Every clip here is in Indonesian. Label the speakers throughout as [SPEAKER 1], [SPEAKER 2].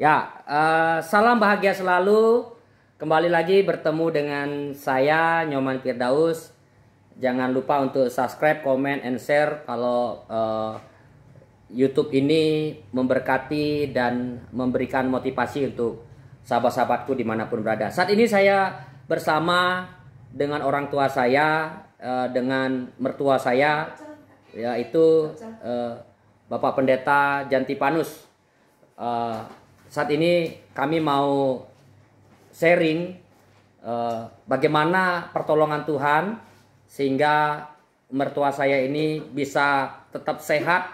[SPEAKER 1] Ya, uh, salam bahagia selalu. Kembali lagi bertemu dengan saya Nyoman Firdaus. Jangan lupa untuk subscribe, comment, and share kalau uh, YouTube ini memberkati dan memberikan motivasi untuk sahabat-sahabatku dimanapun berada. Saat ini saya bersama dengan orang tua saya, uh, dengan mertua saya, yaitu uh, Bapak Pendeta Janti Panus. Uh, saat ini kami mau sharing eh, bagaimana pertolongan Tuhan sehingga mertua saya ini bisa tetap sehat,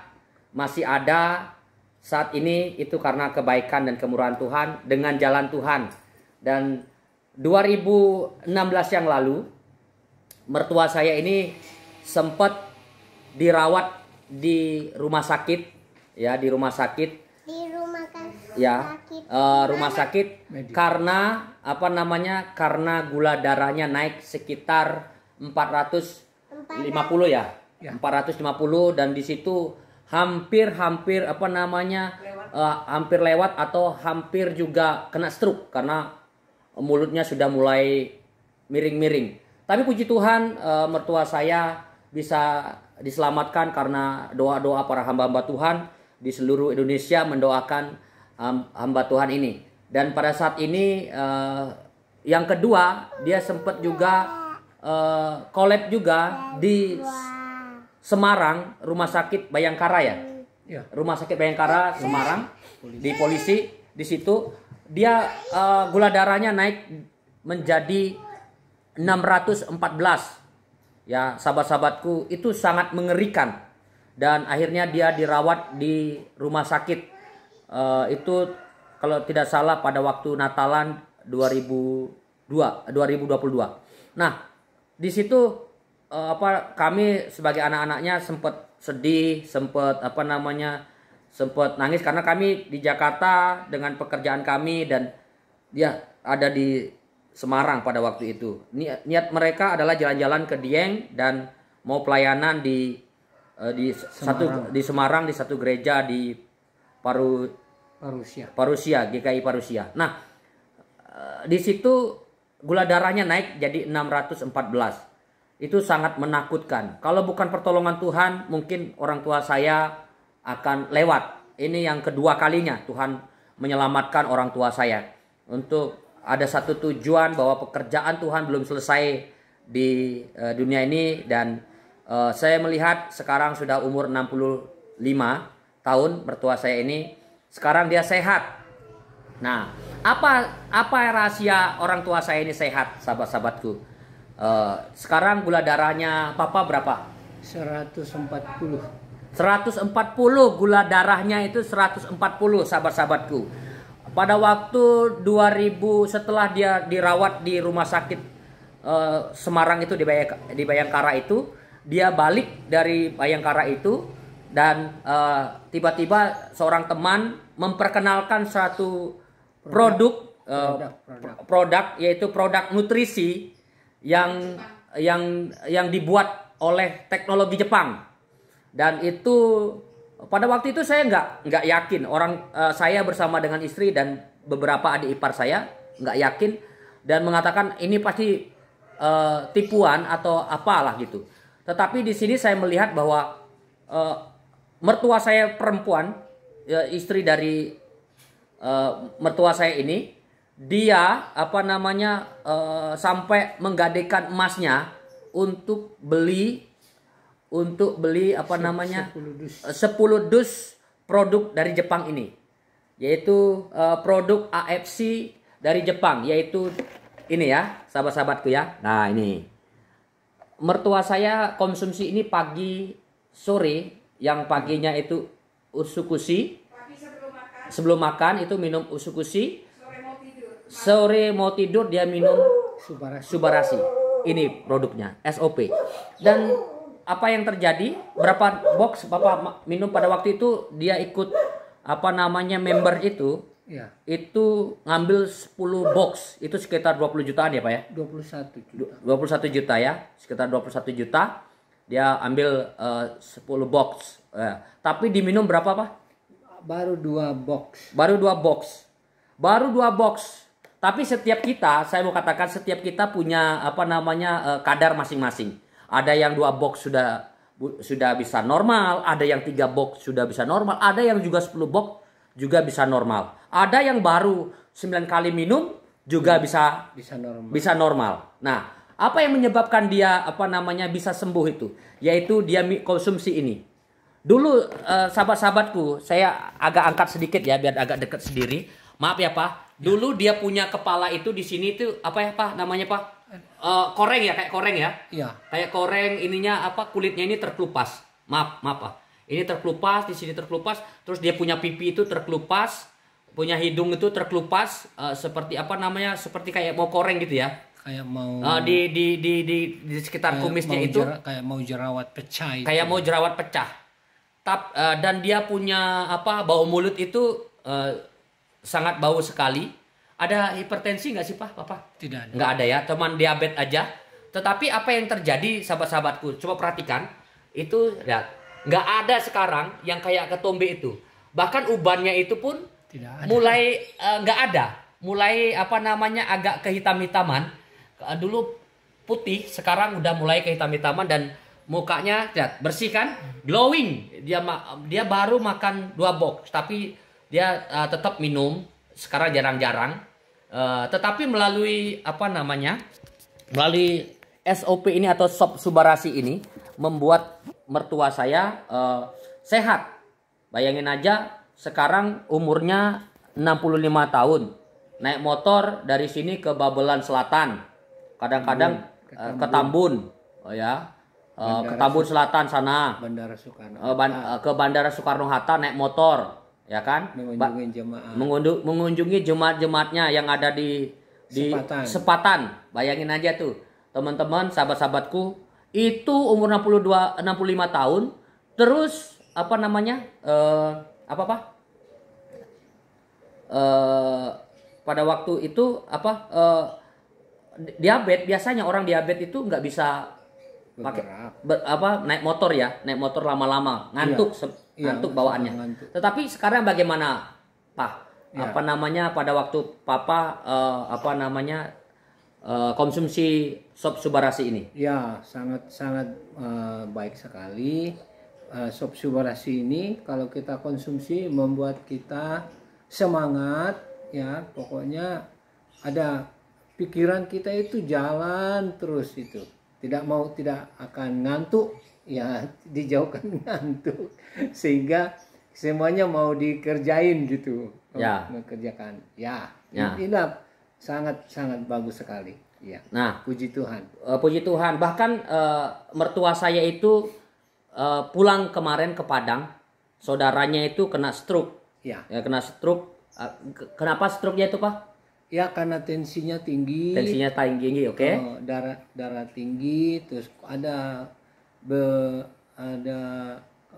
[SPEAKER 1] masih ada saat ini itu karena kebaikan dan kemurahan Tuhan dengan jalan Tuhan. Dan 2016 yang lalu mertua saya ini sempat dirawat di rumah sakit ya di rumah sakit ya sakit. Uh, rumah sakit Medik. karena apa namanya karena gula darahnya naik sekitar 450 ya, ya. 450 dan di situ hampir-hampir apa namanya lewat. Uh, hampir lewat atau hampir juga kena stroke karena mulutnya sudah mulai miring-miring. Tapi puji Tuhan uh, mertua saya bisa diselamatkan karena doa-doa para hamba-hamba Tuhan di seluruh Indonesia mendoakan hamba Tuhan ini. Dan pada saat ini uh, yang kedua dia sempat juga uh, juga di Semarang Rumah Sakit Bayangkara ya. Iya. Rumah Sakit Bayangkara Semarang di polisi di situ dia uh, gula darahnya naik menjadi 614 ya sahabat-sahabatku itu sangat mengerikan dan akhirnya dia dirawat di rumah sakit uh, itu kalau tidak salah pada waktu Natalan 2002 2022. Eh, nah, di situ uh, apa kami sebagai anak-anaknya sempat sedih, sempat apa namanya? sempat nangis karena kami di Jakarta dengan pekerjaan kami dan dia ada di Semarang pada waktu itu. Niat, mereka adalah jalan-jalan ke Dieng dan mau pelayanan di di Semarang. satu di Semarang di satu gereja di Paru Parusia. Parusia, GKI Parusia. Nah, eh, di situ gula darahnya naik jadi 614. Itu sangat menakutkan. Kalau bukan pertolongan Tuhan, mungkin orang tua saya akan lewat. Ini yang kedua kalinya Tuhan menyelamatkan orang tua saya. Untuk ada satu tujuan bahwa pekerjaan Tuhan belum selesai di eh, dunia ini dan eh, saya melihat sekarang sudah umur 65 tahun mertua saya ini sekarang dia sehat. Nah, apa apa rahasia orang tua saya ini sehat, sahabat-sahabatku? Uh, sekarang gula darahnya papa berapa? 140. 140 gula darahnya itu 140 sahabat-sahabatku. Pada waktu 2000 setelah dia dirawat di rumah sakit uh, Semarang itu di, Bayak di Bayangkara itu, dia balik dari Bayangkara itu dan eh, tiba-tiba uh, seorang teman memperkenalkan suatu produk produk, uh, yaitu produk nutrisi yang Jepang. yang yang dibuat oleh teknologi Jepang dan itu pada waktu itu saya nggak nggak yakin orang uh, saya bersama dengan istri dan beberapa adik ipar saya nggak yakin dan mengatakan ini pasti uh, tipuan atau apalah gitu tetapi di sini saya melihat bahwa uh, mertua saya perempuan ya, istri dari uh, mertua saya ini dia apa namanya uh, sampai menggadekan emasnya untuk beli untuk beli apa namanya 10 dus, 10 eh, dus produk dari Jepang ini yaitu uh, produk AFC dari Jepang yaitu ini ya sahabat-sahabatku ya nah ini mertua saya konsumsi ini pagi sore yang paginya itu usukusi sebelum makan. itu minum usukusi sore mau tidur, sore mau tidur dia minum subarasi. subarasi ini produknya SOP dan apa yang terjadi berapa box bapak minum pada waktu itu dia ikut apa namanya member itu ya. itu ngambil 10 box itu sekitar 20 jutaan ya pak ya 21 juta 21 juta ya sekitar 21 juta dia ambil eh, uh, 10 box uh, tapi diminum berapa pak baru dua box baru dua box baru dua box tapi setiap kita saya mau katakan setiap kita punya apa namanya uh, kadar masing-masing ada yang dua box sudah sudah bisa normal ada yang tiga box sudah bisa normal ada yang juga 10 box juga bisa normal. Ada yang baru 9 kali minum juga bisa bisa normal. Bisa normal. Nah, apa yang menyebabkan dia apa namanya bisa sembuh itu? Yaitu dia konsumsi ini. Dulu eh, sahabat-sahabatku, saya agak angkat sedikit ya biar agak dekat sendiri. Maaf ya Pak. Ya. Dulu dia punya kepala itu di sini itu apa ya Pak namanya Pak? eh, koreng ya kayak koreng ya? Iya. Kayak koreng ininya apa kulitnya ini terkelupas. Maaf, maaf Pak. Ini terkelupas, di sini terkelupas, terus dia punya pipi itu terkelupas, punya hidung itu terkelupas uh, seperti apa namanya? Seperti kayak mau koreng gitu ya
[SPEAKER 2] kayak mau uh, di,
[SPEAKER 1] di di di di sekitar kumisnya itu jera,
[SPEAKER 2] kayak mau jerawat pecah itu. kayak mau
[SPEAKER 1] jerawat pecah tap uh, dan dia punya apa bau mulut itu uh, sangat bau sekali ada hipertensi nggak sih pak papa tidak ada nggak ada ya teman diabetes aja tetapi apa yang terjadi sahabat-sahabatku coba perhatikan itu ya nggak ada sekarang yang kayak ketombe itu bahkan ubannya itu pun tidak ada. mulai eh, nggak ada mulai apa namanya agak kehitam-hitaman Eh, dulu putih sekarang udah mulai kehitam-hitaman dan mukanya lihat bersih kan glowing dia dia baru makan dua box tapi dia uh, tetap minum sekarang jarang-jarang uh, tetapi melalui apa namanya melalui SOP ini atau sop subarasi ini membuat mertua saya uh, sehat bayangin aja sekarang umurnya 65 tahun naik motor dari sini ke Babelan Selatan kadang-kadang uh, ke eh, Tambun oh ya uh, ke Tambun Selatan sana Bandara Soekarno uh, ke Bandara Soekarno Hatta naik motor ya kan mengunjungi jemaat mengunjungi jemaat-jemaatnya yang ada di di Sepatan, Sepatan. bayangin aja tuh teman-teman sahabat-sahabatku itu umur 62 65 tahun terus apa namanya uh, apa apa uh, pada waktu itu apa uh, diabetes biasanya orang diabetes itu nggak bisa pakai ber, apa naik motor ya naik motor lama-lama ngantuk iya. iya ngantuk iya, bawaannya ngantuk. tetapi sekarang bagaimana pak iya. apa namanya pada waktu papa uh, apa namanya uh, konsumsi sop subarasi ini
[SPEAKER 2] ya sangat sangat uh, baik sekali uh, sop subarasi ini kalau kita konsumsi membuat kita semangat ya pokoknya ada pikiran kita itu jalan terus itu tidak mau tidak akan ngantuk ya dijauhkan ngantuk sehingga semuanya mau dikerjain gitu oh, ya
[SPEAKER 1] mengerjakan ya, ya. inilah sangat sangat bagus sekali ya nah puji Tuhan uh, puji Tuhan bahkan uh, mertua saya itu uh, pulang kemarin ke Padang saudaranya itu kena stroke ya, ya kena stroke uh, kenapa stroke-nya itu pak
[SPEAKER 2] ya karena tensinya tinggi tensinya
[SPEAKER 1] tinggi oke okay? Oh,
[SPEAKER 2] darah darah tinggi terus ada be, ada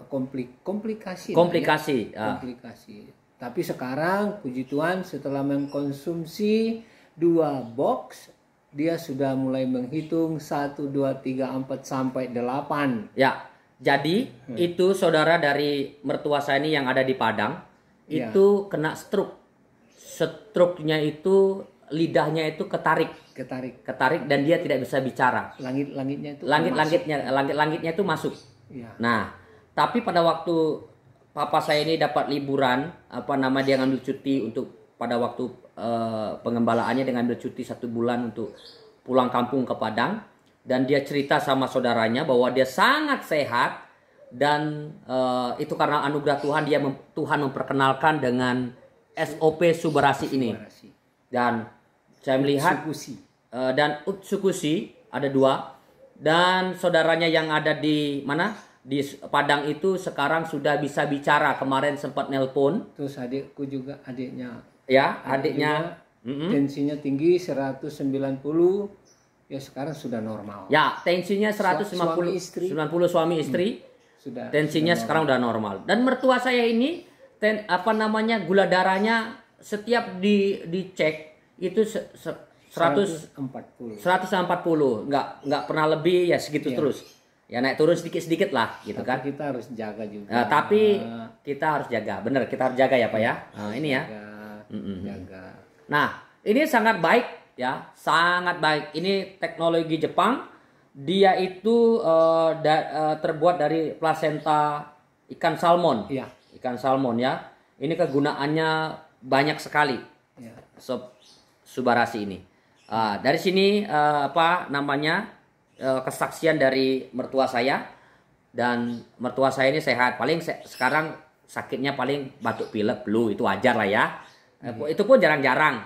[SPEAKER 2] komplik komplikasi ya. komplikasi ya? ah. komplikasi tapi sekarang puji Tuhan setelah mengkonsumsi dua box dia sudah mulai menghitung satu dua tiga empat sampai delapan.
[SPEAKER 1] ya jadi hmm. itu saudara dari mertua saya ini yang ada di Padang ya. itu kena stroke setruknya itu lidahnya itu ketarik ketarik ketarik dan dia tidak bisa bicara langit langitnya itu langit langitnya langit langitnya itu masuk ya. nah tapi pada waktu papa saya ini dapat liburan apa nama dia ngambil cuti untuk pada waktu uh, pengembalaannya dengan ambil cuti satu bulan untuk pulang kampung ke Padang dan dia cerita sama saudaranya bahwa dia sangat sehat dan uh, itu karena anugerah Tuhan dia mem Tuhan memperkenalkan dengan SOP Subarasi ini. Dan saya melihat eh, dan Utsukusi ada dua dan saudaranya yang ada di mana di Padang itu sekarang sudah bisa bicara kemarin sempat nelpon. Terus adikku juga adiknya. Ya adiknya.
[SPEAKER 2] Tensinya tinggi 190 ya
[SPEAKER 1] sekarang sudah normal. Ya, tensinya 150 suami istri. 90 suami istri. Hmm. Sudah. Tensinya sudah sekarang udah normal. Dan mertua saya ini ten apa namanya gula darahnya setiap di dicek itu se, se, 100 140 140 nggak nggak pernah lebih ya segitu iya. terus ya naik turun sedikit sedikit lah gitu tapi kan kita harus jaga juga nah, tapi nah. kita harus jaga bener kita harus jaga ya pak ya nah, ini ya
[SPEAKER 2] jaga, mm -mm. jaga
[SPEAKER 1] nah ini sangat baik ya sangat baik ini teknologi Jepang dia itu uh, da, uh, terbuat dari plasenta ikan salmon iya ikan salmon ya. Ini kegunaannya banyak sekali. Ya. Subarasi ini. Uh, dari sini uh, apa namanya uh, kesaksian dari mertua saya dan mertua saya ini sehat. Paling se sekarang sakitnya paling batuk pilek flu itu wajar lah ya. Eh, hmm. Itu pun jarang-jarang.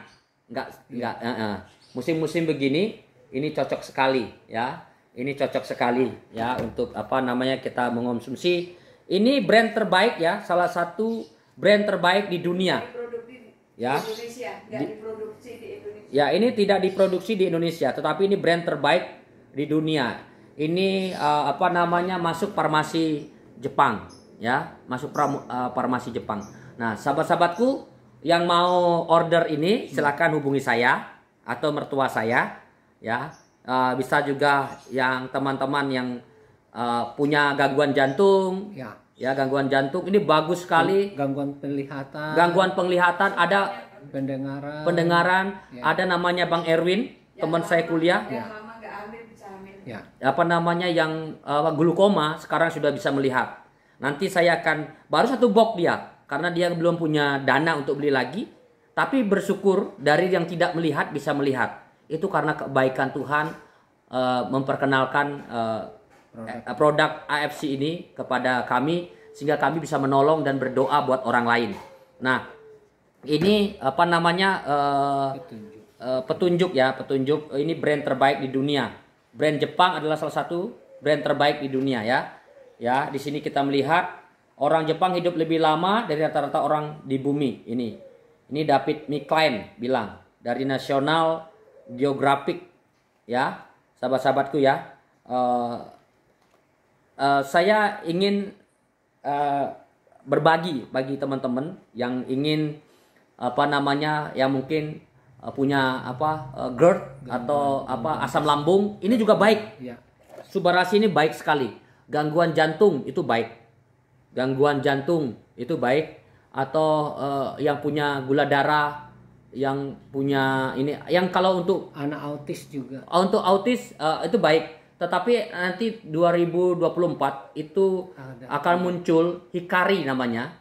[SPEAKER 1] Enggak nggak enggak hmm. uh, musim-musim begini ini cocok sekali ya. Ini cocok sekali ya untuk apa namanya kita mengonsumsi ini brand terbaik ya, salah satu brand terbaik di dunia.
[SPEAKER 2] Di ya. Indonesia, di, di
[SPEAKER 1] Ya, ini tidak diproduksi di Indonesia, tetapi ini brand terbaik di dunia. Ini uh, apa namanya masuk farmasi Jepang, ya, masuk pramu, uh, farmasi Jepang. Nah, sahabat-sahabatku yang mau order ini silahkan hubungi saya atau mertua saya, ya. Uh, bisa juga yang teman-teman yang Ah, punya gangguan jantung ya ya gangguan jantung ini bagus sekali gangguan penglihatan gangguan penglihatan ada
[SPEAKER 2] pendengaran pendengaran
[SPEAKER 1] ya. ada namanya Bang Erwin ya, teman saya kuliah ya. ya apa namanya yang uh, ah, glukoma sekarang sudah bisa melihat nanti saya akan baru satu box dia karena dia belum punya dana untuk beli lagi tapi bersyukur dari yang tidak melihat bisa melihat itu karena kebaikan Tuhan uh, memperkenalkan produk. Eh, produk AFC ini kepada kami sehingga kami bisa menolong dan berdoa buat orang lain. Nah, ini apa namanya uh, petunjuk. Uh, petunjuk ya, petunjuk ini brand terbaik di dunia. Brand Jepang adalah salah satu brand terbaik di dunia ya. Ya, di sini kita melihat orang Jepang hidup lebih lama dari rata-rata orang di bumi ini. Ini David McLean bilang dari National Geographic ya, sahabat-sahabatku ya. Uh, Eh, saya ingin uh, berbagi bagi teman-teman yang ingin apa namanya yang mungkin uh, punya apa uh, GERD atau apa asam lambung ini juga baik. Ya. Subarasi ini baik sekali. Gangguan jantung itu baik. Gangguan jantung itu baik atau uh, yang punya gula darah yang punya ini yang kalau untuk anak autis juga. Untuk autis uh, itu baik tetapi nanti 2024 itu Ada. akan muncul Hikari namanya.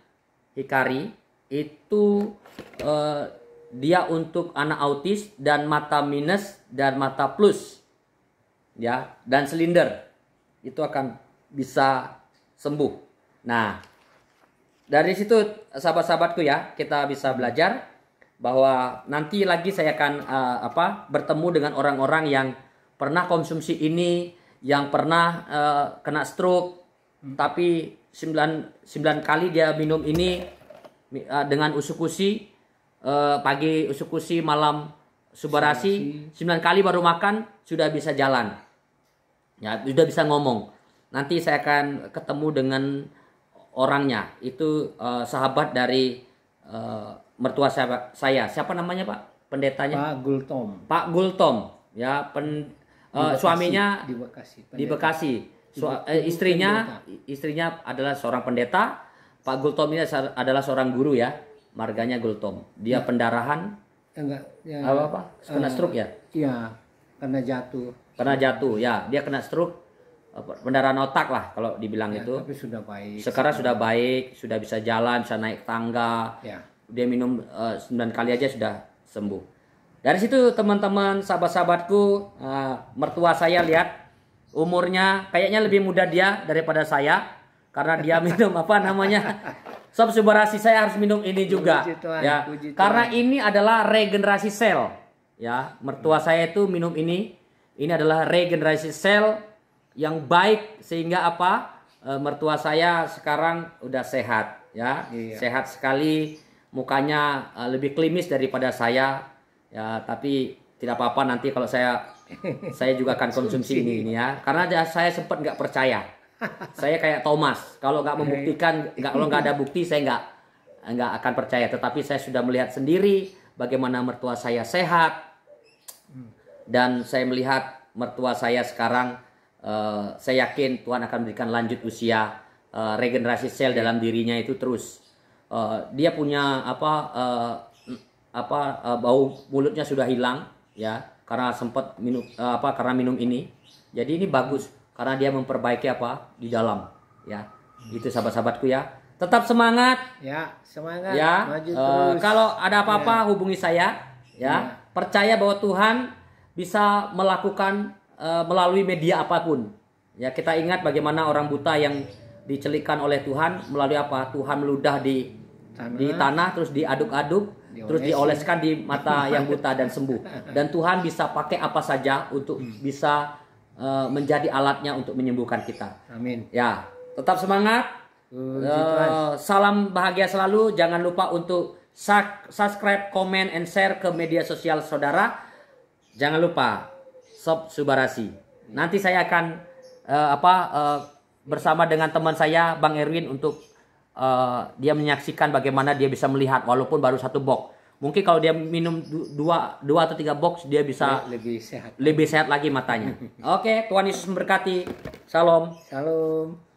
[SPEAKER 1] Hikari itu uh, dia untuk anak autis dan mata minus dan mata plus. Ya, dan silinder. Itu akan bisa sembuh. Nah, dari situ sahabat-sahabatku ya, kita bisa belajar bahwa nanti lagi saya akan uh, apa bertemu dengan orang-orang yang pernah konsumsi ini yang pernah uh, kena stroke hmm. tapi 9 9 kali dia minum ini uh, dengan usukusi uh, eh, pagi usukusi malam subarasi 9 kali baru makan sudah bisa jalan. Ya, sudah bisa ngomong. Nanti saya akan ketemu dengan orangnya. Itu uh, sahabat dari uh, mertua saya, saya. Siapa namanya, Pak? Pendetanya? Pak Gultom. Pak Gultom. Ya, pen Eh, Bekasi, suaminya
[SPEAKER 2] di Bekasi. Di Bekasi.
[SPEAKER 1] So, eh, istrinya istrinya adalah seorang pendeta. Pak Gultom ini adalah seorang guru ya. Marganya Gultom. Dia ya. pendarahan.
[SPEAKER 2] Ya, enggak. Ya, apa apa? Kena uh, stroke ya? Iya. Kena jatuh.
[SPEAKER 1] Kena jatuh ya. Dia kena stroke pendarahan otak lah kalau dibilang ya, itu. Tapi sudah baik. Sekarang, sekarang sudah baik, sudah bisa jalan, bisa naik tangga. Ya. Dia minum uh, eh, 9 kali aja sudah sembuh. Dari situ teman-teman, sahabat-sahabatku, uh, mertua saya lihat umurnya kayaknya lebih muda dia daripada saya karena dia minum apa namanya? Sob subarasi saya harus minum ini juga. Puji Tuhan, ya. Puji Tuhan. Karena ini adalah regenerasi sel. Ya, mertua hmm. saya itu minum ini. Ini adalah regenerasi sel yang baik sehingga apa? E, mertua saya sekarang udah sehat ya. Iya. Sehat sekali mukanya eh, lebih klimis daripada saya ya tapi tidak apa-apa nanti kalau saya saya juga akan konsumsi ini, ini ya karena saya sempat nggak percaya saya kayak Thomas kalau nggak membuktikan nggak kalau nggak ada bukti saya nggak nggak akan percaya tetapi saya sudah melihat sendiri bagaimana mertua saya sehat dan saya melihat mertua saya sekarang uh, saya yakin Tuhan akan memberikan lanjut usia uh, regenerasi sel dalam dirinya itu terus uh, dia punya apa uh, apa uh, bau mulutnya sudah hilang ya karena sempat minum uh, apa karena minum ini. Jadi ini bagus karena dia memperbaiki apa di dalam ya. Itu sahabat-sahabatku ya. Tetap semangat. Ya, semangat. Ya. Maju uh, terus. Kalau ada apa-apa ya. hubungi saya ya. ya. Percaya bahwa Tuhan bisa melakukan uh, melalui media apapun. Ya, kita ingat bagaimana orang buta yang dicelikan oleh Tuhan melalui apa? Tuhan meludah di tanah. di tanah terus diaduk-aduk terus dioleskan di mata yang buta dan sembuh. Dan Tuhan bisa pakai apa saja untuk hmm. bisa uh, menjadi alatnya untuk menyembuhkan kita. Amin. Ya, tetap semangat. Uh, salam bahagia selalu. Jangan lupa untuk subscribe, comment, and share ke media sosial saudara. Jangan lupa sob subarasi. Nanti saya akan uh, apa uh, bersama dengan teman saya Bang Erwin untuk Eh, dia menyaksikan bagaimana dia bisa melihat walaupun baru satu box. Mungkin kalau dia minum dua, dua atau tiga box dia bisa lebih sehat. Lebih sehat lagi matanya. Oke, okay, Tuhan Yesus memberkati. Salam. Salam.